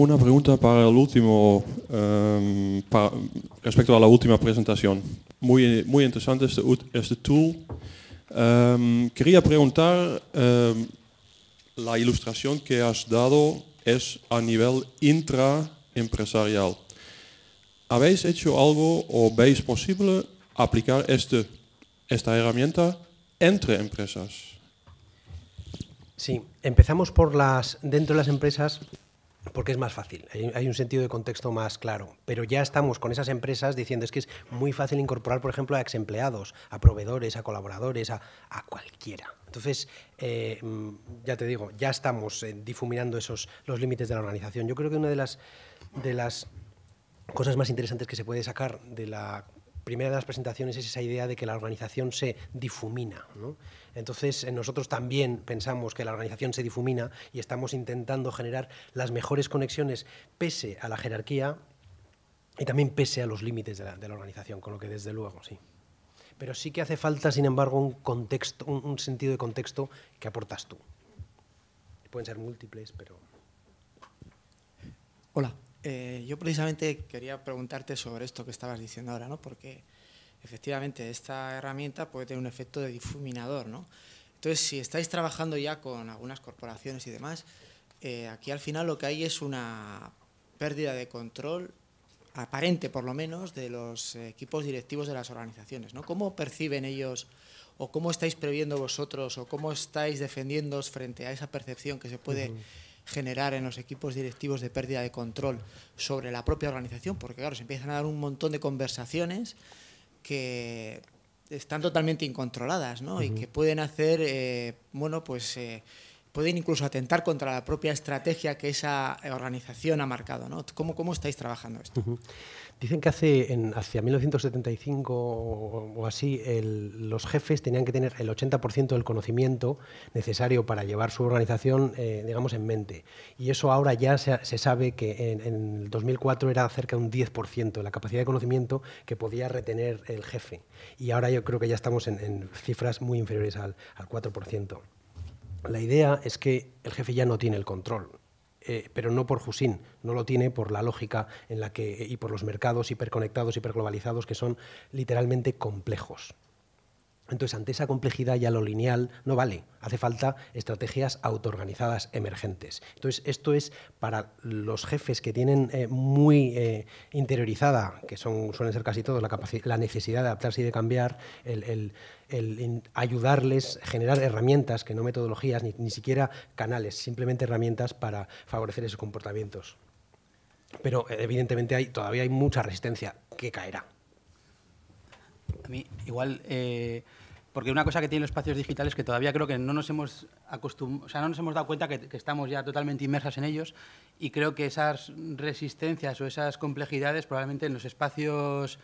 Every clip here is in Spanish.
una pregunta para el último, em, respecto a la última presentación. Muy, muy interesante este, este tool. Em, quería preguntar, em, la ilustración que has dado es a nivel intraempresarial. ¿Habéis hecho algo o veis posible aplicar este, esta herramienta entre empresas? Sí, empezamos por las, dentro de las empresas, porque es más fácil, hay, un sentido de contexto más claro, pero ya estamos con esas empresas diciendo es que es muy fácil incorporar, por ejemplo, a ex empleados, a proveedores, a colaboradores, a, cualquiera. Entonces, eh, mm, ya te digo, ya estamos eh, difuminando esos, los límites de la organización. Yo creo que una de las, de las cosas más interesantes que se puede sacar de la primera de las presentaciones es esa idea de que la organización se difumina. Entonces, eh, nosotros también pensamos que la organización se difumina y estamos intentando generar las mejores conexiones pese a la jerarquía y también pese a los límites de la, organización, con lo que desde luego, sí. Pero sí que hace falta, sin embargo, un, contexto, un sentido de contexto que aportas tú. Pueden ser múltiples, pero... Hola. Eh, yo precisamente quería preguntarte sobre esto que estabas diciendo ahora, ¿no? Porque efectivamente esta herramienta puede tener un efecto de difuminador, ¿no? Entonces, si estáis trabajando ya con algunas corporaciones y demás, eh, aquí al final lo que hay es una pérdida de control aparente por lo menos de los equipos directivos de las organizaciones, ¿no? ¿Cómo perciben ellos o cómo estáis previendo vosotros o cómo estáis defendiéndoos frente a esa percepción que se puede generar en los equipos directivos de pérdida de control sobre la propia organización, porque claro, se empiezan a dar un montón de conversaciones que están totalmente incontroladas, ¿no? Y que pueden hacer, eh, bueno, pues eh, pueden incluso atentar contra la propia estrategia que esa organización ha marcado. ¿no? ¿Cómo, estáis trabajando esto? Dicen que hace, hacia 1975 o, así, los jefes tenían que tener el 80% del conocimiento necesario para llevar su organización, eh, digamos, en mente. Y eso ahora ya se, sabe que en, el 2004 era cerca de un 10% la capacidad de conocimiento que podía retener el jefe. Y ahora yo creo que ya estamos en, cifras muy inferiores al, al 4% la idea es que el jefe ya no tiene el control. Eh, pero no por Jusín, no lo tiene por la lógica en la que, y por los mercados hiperconectados, hiperglobalizados, que son literalmente complejos. Entonces, ante esa complejidad ya lo lineal no vale, hace falta estrategias autoorganizadas emergentes. Entonces, esto es para los jefes que tienen eh, muy eh, interiorizada, que son, suelen ser casi todos, la, necesidad de adaptarse y de cambiar, el, ayudarles, generar herramientas, que no metodologías, ni, ni siquiera canales, simplemente herramientas para favorecer esos comportamientos. Pero evidentemente hay, todavía hay mucha resistencia que caerá, a mí igual, eh, porque una cosa que tienen los espacios digitales que todavía creo que no nos hemos sea, no nos hemos dado cuenta que, estamos ya totalmente inmersas en ellos y creo que esas resistencias o esas complejidades probablemente en los espacios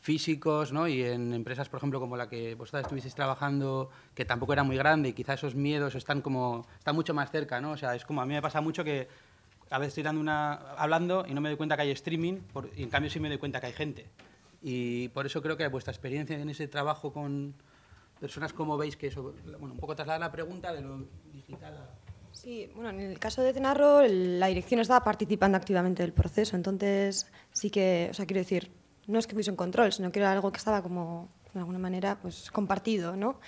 físicos ¿no? y en empresas, por ejemplo, como la que vosotras estuvisteis trabajando, que tampoco era muy grande y quizás esos miedos están como están mucho más cerca, ¿no? O sea, es como a mí me pasa mucho que a veces estoy una, hablando y no me doy cuenta que hay streaming y en cambio sí me doy cuenta que hay gente. Y por eso creo que vuestra experiencia en ese trabajo con personas, como veis que eso? Bueno, un poco trasladar la pregunta de lo digital a... Sí, bueno, en el caso de Tenarro, la dirección estaba participando activamente del proceso, entonces sí que, o sea, quiero decir, no es que fuese un control, sino que era algo que estaba como de alguna manera pues, compartido. ¿no?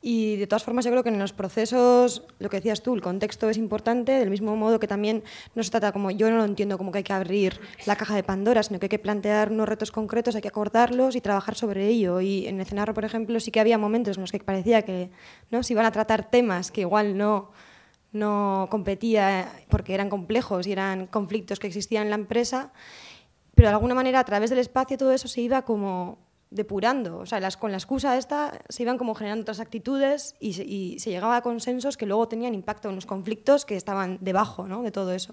Y de todas formas yo creo que en los procesos, lo que decías tú, el contexto es importante, del mismo modo que también no se trata como, yo no lo entiendo como que hay que abrir la caja de Pandora, sino que hay que plantear unos retos concretos, hay que acordarlos y trabajar sobre ello. Y en el escenario, por ejemplo, sí que había momentos en los que parecía que ¿no? se iban a tratar temas que igual no no competía porque eran complejos y eran conflictos que existían en la empresa, pero de alguna manera a través del espacio todo eso se iba como depurando. O sea, con la excusa esta se iban como generando otras actitudes y se, llegaba a consensos que luego tenían impacto en los conflictos que estaban debajo ¿no? de todo eso.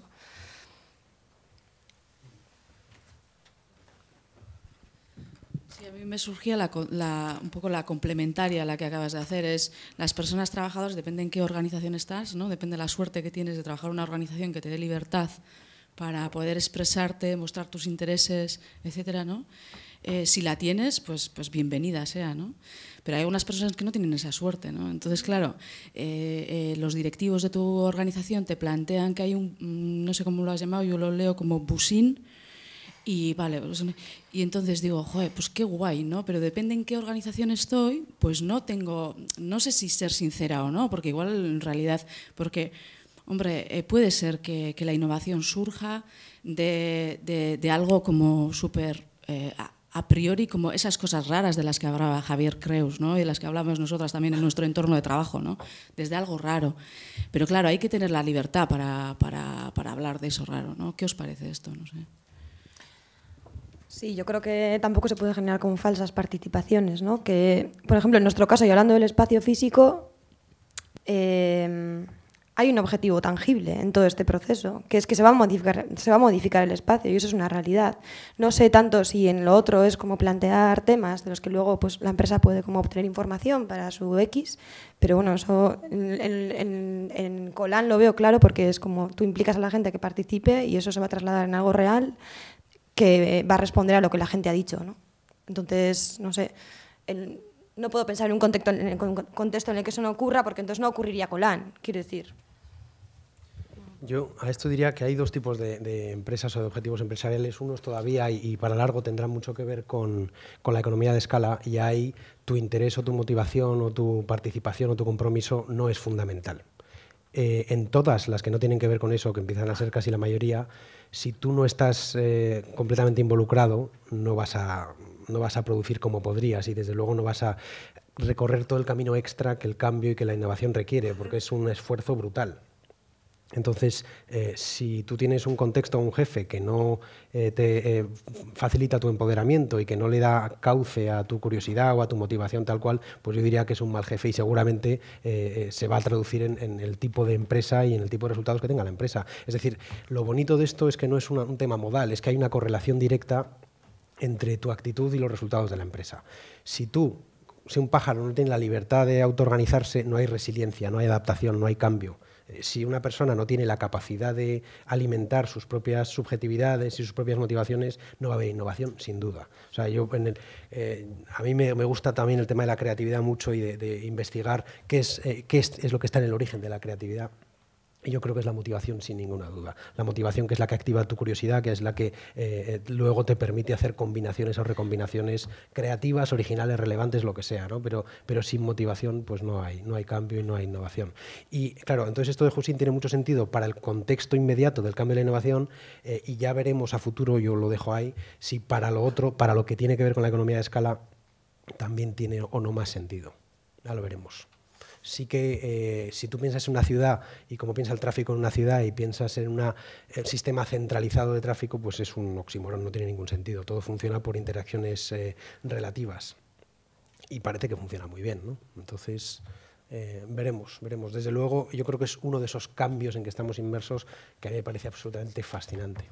Sí, a mí me surgía un poco la complementaria a la que acabas de hacer. Es las personas trabajadoras, dependen en qué organización estás, ¿no? depende de la suerte que tienes de trabajar en una organización que te dé libertad para poder expresarte, mostrar tus intereses, etcétera, ¿no? Eh, si la tienes, pues, pues bienvenida sea, ¿no? Pero hay unas personas que no tienen esa suerte, ¿no? Entonces, claro, eh, eh, los directivos de tu organización te plantean que hay un, mm, no sé cómo lo has llamado, yo lo leo como busín, y vale, pues, y entonces digo, joder, pues qué guay, ¿no? Pero depende en qué organización estoy, pues no tengo, no sé si ser sincera o no, porque igual en realidad, porque, hombre, puede ser que, la innovación surja de, algo como súper a priori como esas cosas raras de las que hablaba Javier Creus ¿no? y de las que hablamos nosotras también en nuestro entorno de trabajo, ¿no? desde algo raro. Pero claro, hay que tener la libertad para, hablar de eso raro. ¿no? ¿Qué os parece esto? Sí, yo creo que tampoco se puede generar como falsas participaciones, ¿no? Que, por ejemplo, en nuestro caso, y hablando del espacio físico, eh, hay un objetivo tangible en todo este proceso, que es que se va a modificar, el espacio y eso es una realidad. No sé tanto si en lo otro es como plantear temas de los que luego pues, la empresa puede como obtener información para su X, pero bueno, eso en, Colán lo veo claro porque es como tú implicas a la gente que participe y eso se va a trasladar en algo real que va a responder a lo que la gente ha dicho. Entonces, no sé, no puedo pensar en un, contexto, en un contexto en el que eso no ocurra porque entonces no ocurriría Colán, quiero decir. Yo a esto diría que hay dos tipos de, empresas o de objetivos empresariales. Unos todavía y, para largo tendrán mucho que ver con, la economía de escala y ahí tu interés o tu motivación o tu participación o tu compromiso no es fundamental. Eh, en todas las que no tienen que ver con eso, que empiezan a ser casi la mayoría, si tú no estás eh, completamente involucrado, no vas, a, no vas a producir como podrías y desde luego no vas a recorrer todo el camino extra que el cambio y que la innovación requiere, porque es un esfuerzo brutal. Entonces, eh, si tú tienes un contexto o un jefe que no eh, te eh, facilita tu empoderamiento y que no le da cauce a tu curiosidad o a tu motivación tal cual, pues yo diría que es un mal jefe y seguramente se va a traducir en, el tipo de empresa y en el tipo de resultados que tenga la empresa. Es decir, lo bonito de esto es que no es un tema modal, es que hay una correlación directa entre tu actitud y los resultados de la empresa. Si tú, si un pájaro no tiene la libertad de autoorganizarse, no hay resiliencia, no hay adaptación, no hay cambio si una persona no tiene la capacidad de alimentar sus propias subjetividades y sus propias motivaciones, no va a haber innovación, sin duda. O sea, yo eh, a mí me, gusta también el tema de la creatividad mucho y de, investigar qué, eh, es lo que está en el origen de la creatividad. Y yo creo que es la motivación sin ninguna duda. La motivación que es la que activa tu curiosidad, que es la que eh, eh, luego te permite hacer combinaciones o recombinaciones creativas, originales, relevantes, lo que sea, ¿no? Pero, sin motivación pues no hay, no hay cambio y no hay innovación. Y claro, entonces esto de Husin tiene mucho sentido para el contexto inmediato del cambio de la innovación eh, y ya veremos a futuro, yo lo dejo ahí, si para lo otro, para lo que tiene que ver con la economía de escala, también tiene o no más sentido. Ya lo veremos sí que eh, si tú piensas en una ciudad y como piensa el tráfico en una ciudad y piensas en un sistema centralizado de tráfico, pues es un oxímoron, no tiene ningún sentido. Todo funciona por interacciones eh, relativas y parece que funciona muy bien. Entonces, eh, veremos, veremos. Desde luego, yo creo que es uno de esos cambios en que estamos inmersos que a mí me parece absolutamente fascinante.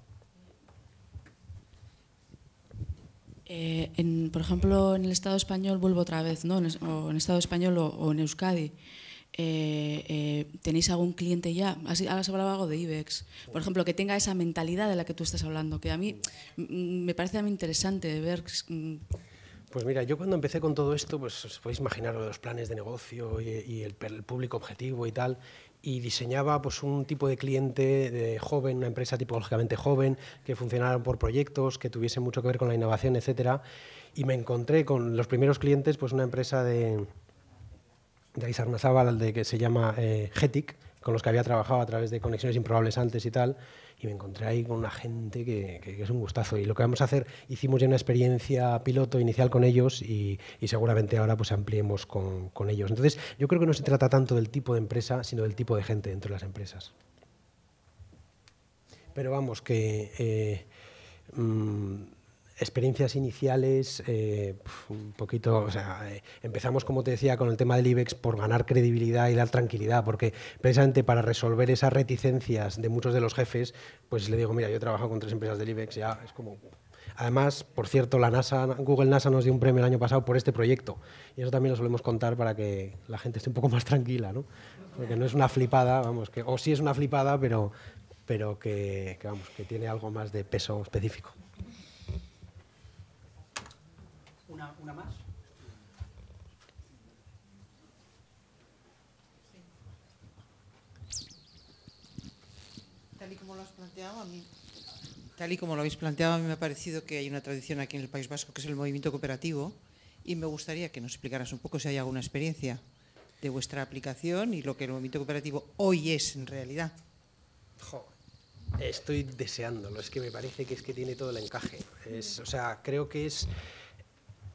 Eh, en, por ejemplo, en el Estado español, vuelvo otra vez, ¿no? en, o Estado español o, en Euskadi, eh, eh, ¿tenéis algún cliente ya? Ahora se hablaba algo de IBEX, por ejemplo, que tenga esa mentalidad de la que tú estás hablando, que a mí me parece a mí interesante ver... Pues mira, yo cuando empecé con todo esto, pues os pues, podéis imaginar los planes de negocio y, el, público objetivo y tal, y diseñaba pues, un tipo de cliente de joven, una empresa tipológicamente joven, que funcionara por proyectos, que tuviese mucho que ver con la innovación, etc. Y me encontré con los primeros clientes, pues una empresa de, de Isarnazábal, de que se llama eh, Getic, con los que había trabajado a través de conexiones improbables antes y tal, y me encontré ahí con una gente que, es un gustazo. Y lo que vamos a hacer, hicimos ya una experiencia piloto inicial con ellos y, seguramente ahora pues ampliemos con, ellos. Entonces, yo creo que no se trata tanto del tipo de empresa, sino del tipo de gente dentro de las empresas. Pero vamos, que... Eh, mm, experiencias iniciales, eh, un poquito, o sea, eh, empezamos, como te decía, con el tema del IBEX por ganar credibilidad y dar tranquilidad, porque precisamente para resolver esas reticencias de muchos de los jefes, pues le digo, mira, yo he trabajado con tres empresas del IBEX, ya es como... Además, por cierto, la NASA, Google NASA nos dio un premio el año pasado por este proyecto. Y eso también lo solemos contar para que la gente esté un poco más tranquila, ¿no? Porque no es una flipada, vamos, que, o sí es una flipada, pero, pero que, que, vamos, que tiene algo más de peso específico. una, más. Tal y como lo habéis planteado, a mí me ha parecido que hay una tradición aquí en el País Vasco que es el movimiento cooperativo y me gustaría que nos explicaras un poco si hay alguna experiencia de vuestra aplicación y lo que el movimiento cooperativo hoy es en realidad. estoy deseándolo, es que me parece que es que tiene todo el encaje. o sea, creo que es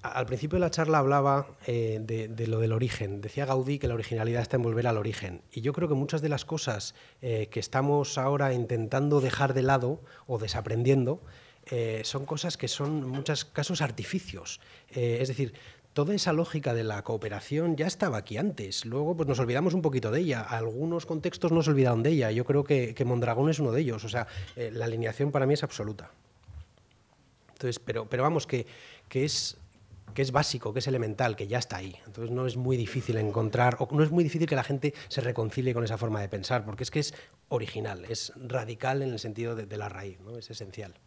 al principio de la charla hablaba eh, de, lo del origen. Decía Gaudí que la originalidad está en volver al origen. Y yo creo que muchas de las cosas eh, que estamos ahora intentando dejar de lado o desaprendiendo eh, son cosas que son, en muchos casos, artificios. es decir, toda esa lógica de la cooperación ya estaba aquí antes. Luego pues nos olvidamos un poquito de ella. Algunos contextos no se olvidaron de ella. Yo creo que, Mondragón es uno de ellos. O sea, la alineación para mí es absoluta. Entonces, pero, pero vamos, que es que es básico, que es elemental, que ya está ahí. Entonces no es muy difícil encontrar, o no es muy difícil que la gente se reconcilie con esa forma de pensar, porque es que es original, es radical en el sentido de, la raíz, ¿no? es esencial.